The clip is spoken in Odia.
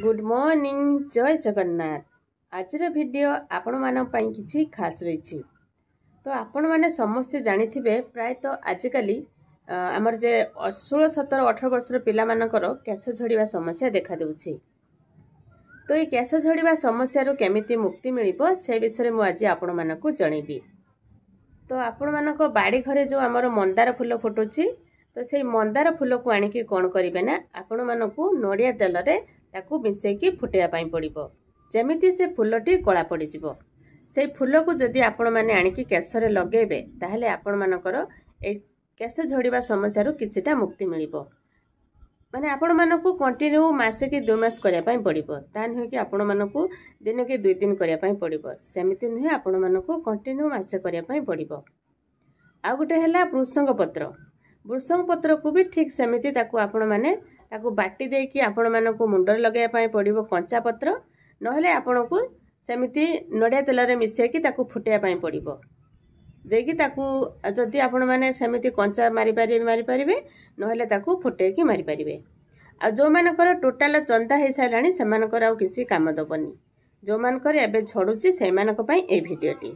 ଗୁଡ୍ ମର୍ଣ୍ଣିଂ ଜୟ ଜଗନ୍ନାଥ ଆଜିର ଭିଡ଼ିଓ ଆପଣମାନଙ୍କ ପାଇଁ କିଛି ଖାସ୍ ରହିଛି ତ ଆପଣମାନେ ସମସ୍ତେ ଜାଣିଥିବେ ପ୍ରାୟତଃ ଆଜିକାଲି ଆମର ଯେ ଷୋହଳ ସତର ଅଠର ବର୍ଷର ପିଲାମାନଙ୍କର କ୍ୟାସ ଝଡ଼ିବା ସମସ୍ୟା ଦେଖାଦେଉଛି ତ ଏଇ କ୍ୟାସ ଝଡ଼ିବା ସମସ୍ୟାରୁ କେମିତି ମୁକ୍ତି ମିଳିବ ସେ ବିଷୟରେ ମୁଁ ଆଜି ଆପଣମାନଙ୍କୁ ଜଣେଇବି ତ ଆପଣମାନଙ୍କ ବାଡ଼ି ଘରେ ଯେଉଁ ଆମର ମନ୍ଦାର ଫୁଲ ଫୁଟୁଛି ତ ସେଇ ମନ୍ଦାର ଫୁଲକୁ ଆଣିକି କ'ଣ କରିବେ ନା ଆପଣମାନଙ୍କୁ ନଡ଼ିଆ ତେଲରେ ତାକୁ ମିଶାଇକି ଫୁଟାଇବା ପାଇଁ ପଡ଼ିବ ଯେମିତି ସେ ଫୁଲଟି କଳା ପଡ଼ିଯିବ ସେଇ ଫୁଲକୁ ଯଦି ଆପଣମାନେ ଆଣିକି କେଶରେ ଲଗାଇବେ ତାହେଲେ ଆପଣମାନଙ୍କର ଏଇ କେଶ ଝଡ଼ିବା ସମସ୍ୟାରୁ କିଛିଟା ମୁକ୍ତି ମିଳିବ ମାନେ ଆପଣମାନଙ୍କୁ କଣ୍ଟିନ୍ୟୁ ମାସେ କି ଦୁଇ ମାସ କରିବା ପାଇଁ ପଡ଼ିବ ତା ନୁହେଁ କି ଆପଣମାନଙ୍କୁ ଦିନକେ ଦୁଇ ଦିନ କରିବା ପାଇଁ ପଡ଼ିବ ସେମିତି ନୁହେଁ ଆପଣମାନଙ୍କୁ କଣ୍ଟିନ୍ୟୁ ମାସେ କରିବା ପାଇଁ ପଡ଼ିବ ଆଉ ଗୋଟେ ହେଲା ଭୃଷଙ୍ଗ ପତ୍ର ଭୃଷଙ୍ଗ ପତ୍ରକୁ ବି ଠିକ୍ ସେମିତି ତାକୁ ଆପଣମାନେ ତାକୁ ବାଟି ଦେଇକି ଆପଣମାନଙ୍କୁ ମୁଣ୍ଡରେ ଲଗାଇବା ପାଇଁ ପଡ଼ିବ କଞ୍ଚା ପତ୍ର ନହେଲେ ଆପଣଙ୍କୁ ସେମିତି ନଡ଼ିଆ ତେଲରେ ମିଶାଇକି ତାକୁ ଫୁଟାଇବା ପାଇଁ ପଡ଼ିବ ଦେଇକି ତାକୁ ଯଦି ଆପଣମାନେ ସେମିତି କଞ୍ଚା ମାରିପାରିବେ ମାରିପାରିବେ ନହେଲେ ତାକୁ ଫୁଟାଇକି ମାରିପାରିବେ ଆଉ ଯେଉଁମାନଙ୍କର ଟୋଟାଲ ଚନ୍ଦା ହୋଇସାରିଲାଣି ସେମାନଙ୍କର ଆଉ କିଛି କାମ ଦେବନି ଯେଉଁମାନଙ୍କର ଏବେ ଝଡ଼ୁଛି ସେମାନଙ୍କ ପାଇଁ ଏଇ ଭିଡ଼ିଓଟି